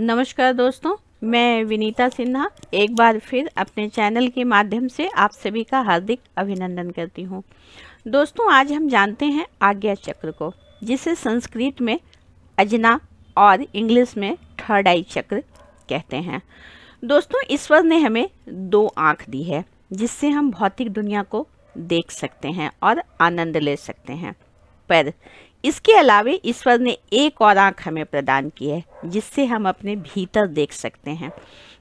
नमस्कार दोस्तों मैं विनीता सिन्हा एक बार फिर अपने चैनल के माध्यम से आप सभी का हार्दिक अभिनंदन करती हूँ दोस्तों आज हम जानते हैं आज्ञा चक्र को जिसे संस्कृत में अजना और इंग्लिश में थर्ड आई चक्र कहते हैं दोस्तों ईश्वर ने हमें दो आँख दी है जिससे हम भौतिक दुनिया को देख सकते हैं और आनंद ले सकते हैं पर इसके अलावे ईश्वर ने एक और आँख हमें प्रदान की है जिससे हम अपने भीतर देख सकते हैं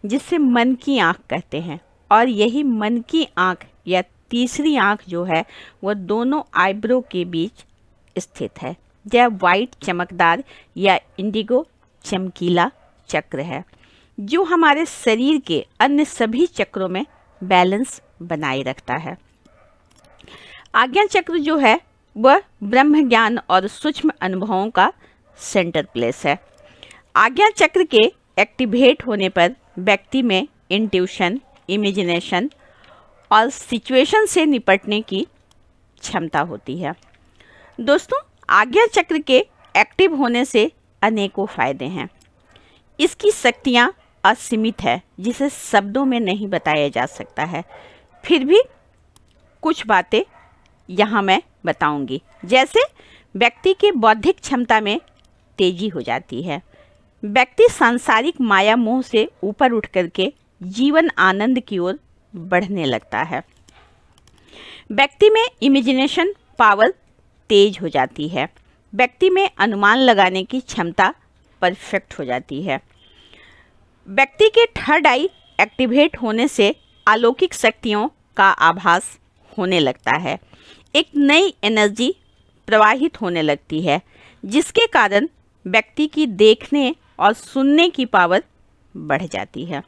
जिससे मन की आँख कहते हैं और यही मन की आँख या तीसरी आँख जो है वह दोनों आईब्रो के बीच स्थित है यह वाइट चमकदार या इंडिगो चमकीला चक्र है जो हमारे शरीर के अन्य सभी चक्रों में बैलेंस बनाए रखता है आज्ञा चक्र जो है वह ब्रह्म ज्ञान और सूक्ष्म अनुभवों का सेंटर प्लेस है आज्ञा चक्र के एक्टिवेट होने पर व्यक्ति में इंट्यूशन इमेजिनेशन और सिचुएशन से निपटने की क्षमता होती है दोस्तों आज्ञा चक्र के एक्टिव होने से अनेकों फायदे हैं इसकी शक्तियाँ असीमित है जिसे शब्दों में नहीं बताया जा सकता है फिर भी कुछ बातें यहाँ मैं बताऊंगी जैसे व्यक्ति की बौद्धिक क्षमता में तेजी हो जाती है व्यक्ति सांसारिक माया मोह से ऊपर उठ के जीवन आनंद की ओर बढ़ने लगता है व्यक्ति में इमेजिनेशन पावर तेज हो जाती है व्यक्ति में अनुमान लगाने की क्षमता परफेक्ट हो जाती है व्यक्ति के थर्ड आई एक्टिवेट होने से अलौकिक शक्तियों का आभास होने लगता है एक नई एनर्जी प्रवाहित होने लगती है जिसके कारण व्यक्ति की देखने और सुनने की पावर बढ़ जाती है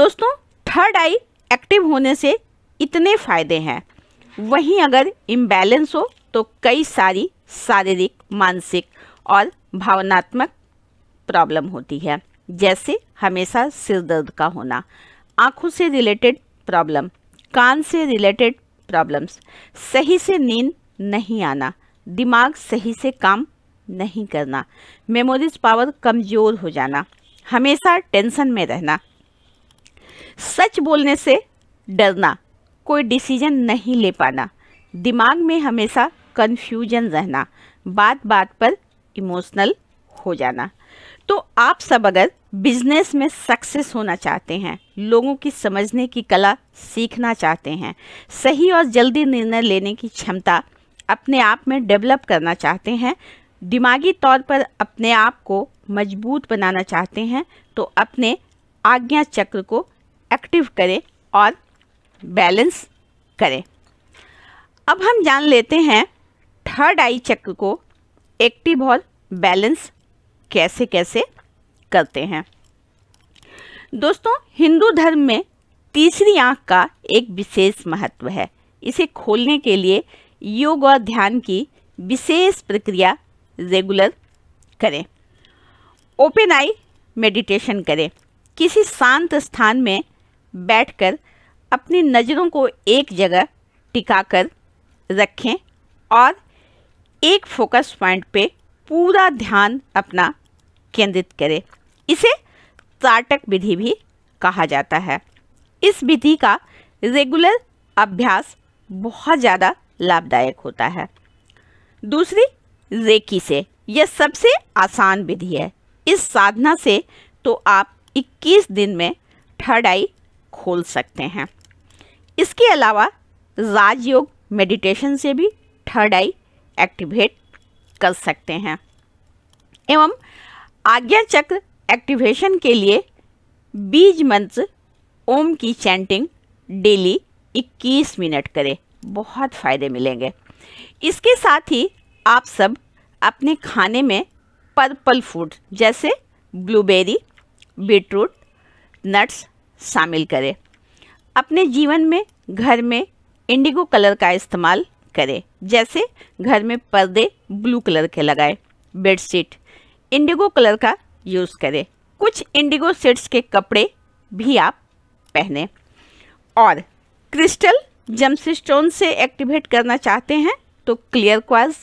दोस्तों थर्ड आई एक्टिव होने से इतने फायदे हैं वहीं अगर इम्बैलेंस हो तो कई सारी शारीरिक मानसिक और भावनात्मक प्रॉब्लम होती है जैसे हमेशा सिर दर्द का होना आँखों से रिलेटेड प्रॉब्लम कान से रिलेटेड प्रॉब्लम्स सही से नींद नहीं आना दिमाग सही से काम नहीं करना मेमोरीज पावर कमज़ोर हो जाना हमेशा टेंशन में रहना सच बोलने से डरना कोई डिसीजन नहीं ले पाना दिमाग में हमेशा कंफ्यूजन रहना बात बात पर इमोशनल हो जाना तो आप सब अगर बिजनेस में सक्सेस होना चाहते हैं लोगों की समझने की कला सीखना चाहते हैं सही और जल्दी निर्णय लेने की क्षमता अपने आप में डेवलप करना चाहते हैं दिमागी तौर पर अपने आप को मजबूत बनाना चाहते हैं तो अपने आज्ञा चक्र को एक्टिव करें और बैलेंस करें अब हम जान लेते हैं थर्ड आई चक्र को एक्टिव और बैलेंस कैसे कैसे करते हैं दोस्तों हिंदू धर्म में तीसरी आंख का एक विशेष महत्व है इसे खोलने के लिए योग और ध्यान की विशेष प्रक्रिया रेगुलर करें ओपन आई मेडिटेशन करें किसी शांत स्थान में बैठकर अपनी नज़रों को एक जगह टिकाकर रखें और एक फोकस पॉइंट पे पूरा ध्यान अपना केंद्रित करे इसे ताटक विधि भी कहा जाता है इस विधि का रेगुलर अभ्यास बहुत ज़्यादा लाभदायक होता है दूसरी रेकी से यह सबसे आसान विधि है इस साधना से तो आप 21 दिन में थर्ड आई खोल सकते हैं इसके अलावा राजयोग मेडिटेशन से भी थर्ड आई एक्टिवेट कर सकते हैं एवं आज्ञा चक्र एक्टिवेशन के लिए बीज मंत्र ओम की चैंटिंग डेली 21 मिनट करें बहुत फ़ायदे मिलेंगे इसके साथ ही आप सब अपने खाने में पर्पल फूड जैसे ब्लूबेरी बीटरूट नट्स शामिल करें अपने जीवन में घर में इंडिगो कलर का इस्तेमाल करें जैसे घर में पर्दे ब्लू कलर के लगाए बेडशीट इंडिगो कलर का यूज़ करें कुछ इंडिगो सेट्स के कपड़े भी आप पहने और क्रिस्टल स्टोन से एक्टिवेट करना चाहते हैं तो clear quartz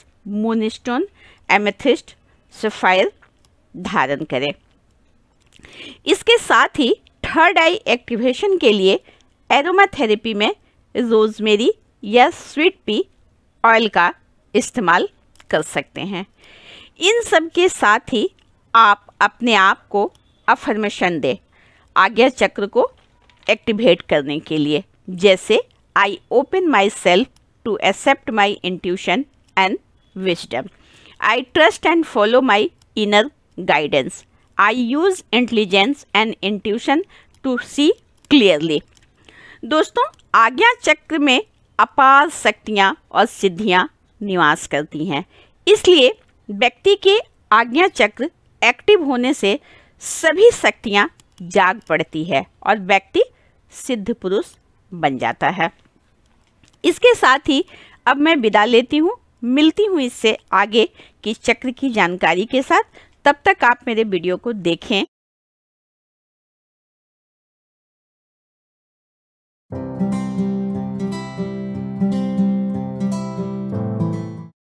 stone amethyst sapphire धारण करें इसके साथ ही थर्ड आई एक्टिवेशन के लिए एरोमाथेरेपी में रोजमेरी या स्वीट पी ऑयल का इस्तेमाल कर सकते हैं इन सब के साथ ही आप अपने आप को अफर्मेशन दें आज्ञा चक्र को एक्टिवेट करने के लिए जैसे I open myself to accept my intuition and wisdom I trust and follow my inner guidance I use intelligence and intuition to see clearly दोस्तों आज्ञा चक्र में अपार शक्तियाँ और सिद्धियाँ निवास करती हैं इसलिए व्यक्ति के आज्ञा चक्र एक्टिव होने से सभी शक्तियाँ जाग पड़ती है और व्यक्ति सिद्ध पुरुष बन जाता है इसके साथ ही अब मैं विदा लेती हूँ मिलती हूँ इससे आगे की चक्र की जानकारी के साथ तब तक आप मेरे वीडियो को देखें